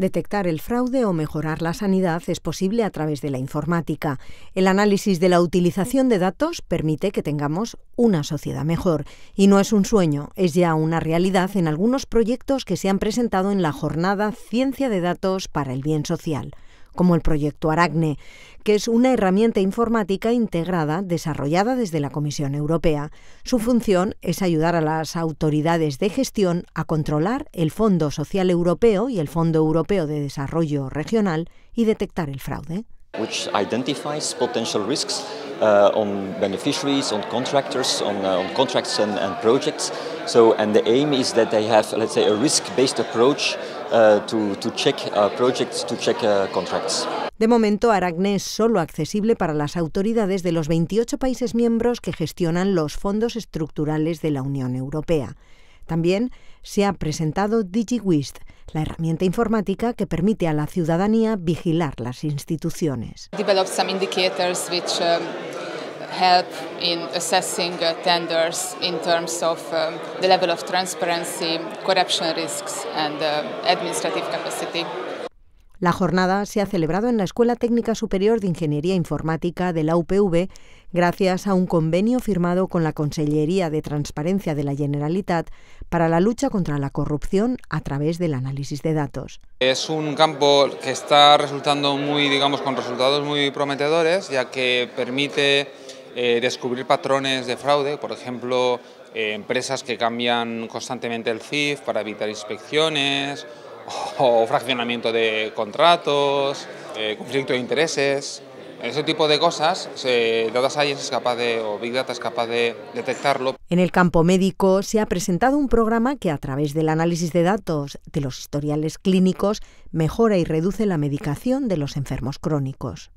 Detectar el fraude o mejorar la sanidad es posible a través de la informática. El análisis de la utilización de datos permite que tengamos una sociedad mejor. Y no es un sueño, es ya una realidad en algunos proyectos que se han presentado en la jornada Ciencia de Datos para el Bien Social como el proyecto Aracne, que es una herramienta informática integrada desarrollada desde la Comisión Europea. Su función es ayudar a las autoridades de gestión a controlar el Fondo Social Europeo y el Fondo Europeo de Desarrollo Regional y detectar el fraude. which identifies potential risks uh, on beneficiaries, contractors, on, uh, So, and the aim is that they have, let's say, a risk-based approach De momento, Aracne es solo accesible para las autoridades de los 28 países miembros que gestionan los fondos estructurales de la Unión Europea. También se ha presentado DigiWist, la herramienta informática que permite a la ciudadanía vigilar las instituciones. Um, help in assessing uh, tenders in terms of um, the level of transparency, corruption risks and uh, administrative capacity. La jornada se ha celebrado en la Escuela Técnica Superior de Ingeniería Informática de la UPV gracias a un convenio firmado con la Consellería de Transparencia de la Generalitat para la lucha contra la corrupción a través del análisis de datos. Es un campo que está resultando muy, digamos, con resultados muy prometedores, ya que permite eh, descubrir patrones de fraude, por ejemplo, eh, empresas que cambian constantemente el CIF para evitar inspecciones o, fraccionamiento de contratos, eh, conflicto de intereses. Ese tipo de cosas, es capaz de, o Big Data es capaz de detectarlo. En el campo médico se ha presentado un programa que a través del análisis de datos de los historiales clínicos mejora y reduce la medicación de los enfermos crónicos.